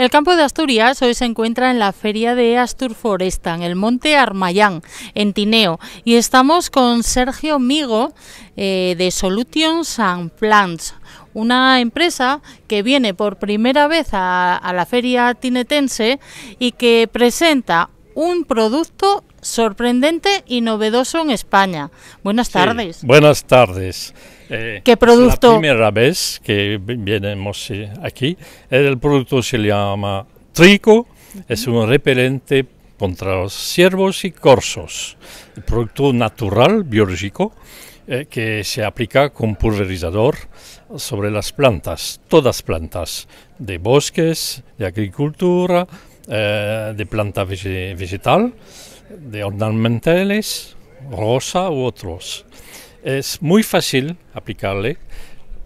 El campo de Asturias hoy se encuentra en la feria de Astur Foresta, en el monte Armayán, en Tineo, y estamos con Sergio Migo eh, de Solutions and Plants, una empresa que viene por primera vez a, a la feria tinetense y que presenta un producto sorprendente y novedoso en España. Buenas tardes. Buenas tardes. Eh, ¿Qué producto? La primera vez que venimos aquí, el producto se llama Trico, es un repelente contra los ciervos y corzos, el producto natural, biológico, eh, que se aplica con pulverizador sobre las plantas, todas plantas, de bosques, de agricultura, eh, de planta vegetal, de ornamentales, rosa u otros. Es muy fácil aplicarle.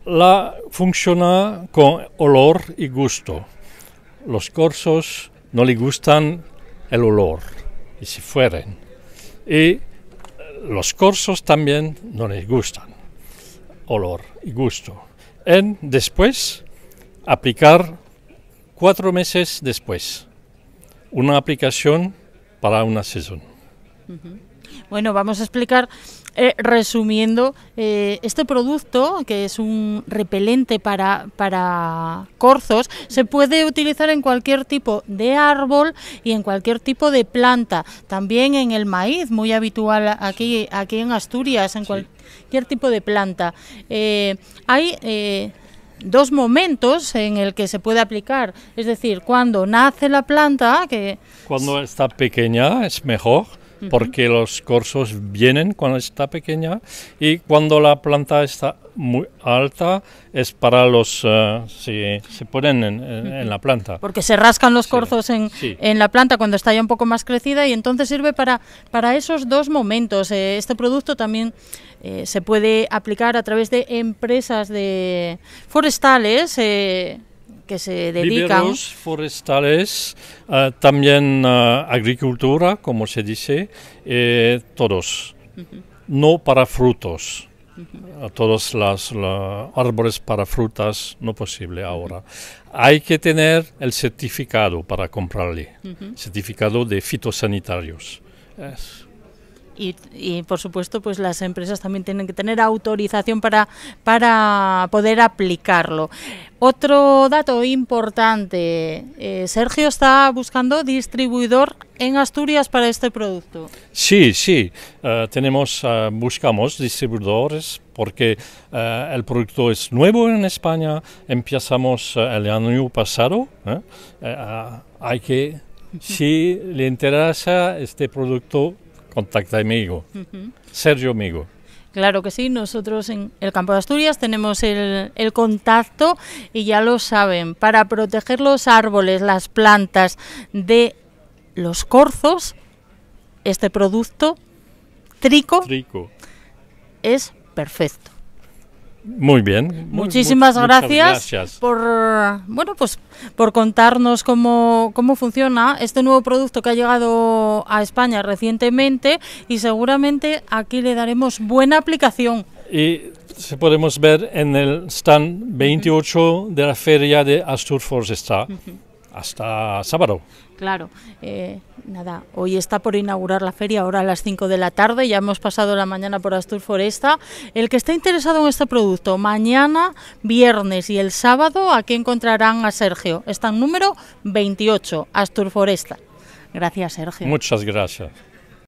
La funciona con olor y gusto. Los corsos no les gustan el olor y si fueren. Y los corsos también no les gustan olor y gusto. En después aplicar cuatro meses después una aplicación para una sesión. Bueno, vamos a explicar eh, resumiendo eh, este producto, que es un repelente para, para corzos, se puede utilizar en cualquier tipo de árbol y en cualquier tipo de planta, también en el maíz, muy habitual aquí, aquí en Asturias, en cualquier tipo de planta. Eh, hay dos momentos en el que se puede aplicar. Es decir, cuando nace la planta, que... Cuando está pequeña es mejor, porque los corsos vienen cuando está pequeña y cuando la planta está muy alta es para los eh, si se ponen en, la planta. Porque se rascan los corzos en, la planta cuando está ya un poco más crecida y entonces sirve para, para esos dos momentos. Eh, este producto también eh, se puede aplicar a través de empresas de forestales. que se dedican. forestales, también agricultura, como se dice, todos. No para frutos a todos los árboles para frutas, no posible ahora. Hay que tener el certificado para comprarle, certificado de fitosanitarios. Y, por supuesto pues las empresas también tienen que tener autorización para, para poder aplicarlo. Otro dato importante, eh, Sergio está buscando distribuidor en Asturias para este producto. Sí, sí, eh, tenemos, eh, buscamos distribuidores porque el producto es nuevo en España, empezamos el año pasado, ah, hay que, si le interesa este producto, contacta amigo, Sergio amigo. Claro que sí, nosotros en el campo de Asturias tenemos el, contacto y ya lo saben, para proteger los árboles, las plantas de los corzos, este producto, trico, trico. es perfecto. Muy bien. Muchísimas gracias, por bueno pues por contarnos cómo, cómo funciona este nuevo producto que ha llegado a España recientemente y seguramente aquí le daremos buena aplicación. Y se podemos ver en el stand 28 de la feria de Astur force hasta sábado. Claro, eh, nada, hoy está por inaugurar la feria, ahora a las 5 de la tarde, ya hemos pasado la mañana por Astur Foresta. El que está interesado en este producto, mañana, viernes y el sábado, aquí encontrarán a Sergio. Está en número 28, Astur Foresta. Gracias, Sergio. Muchas gracias.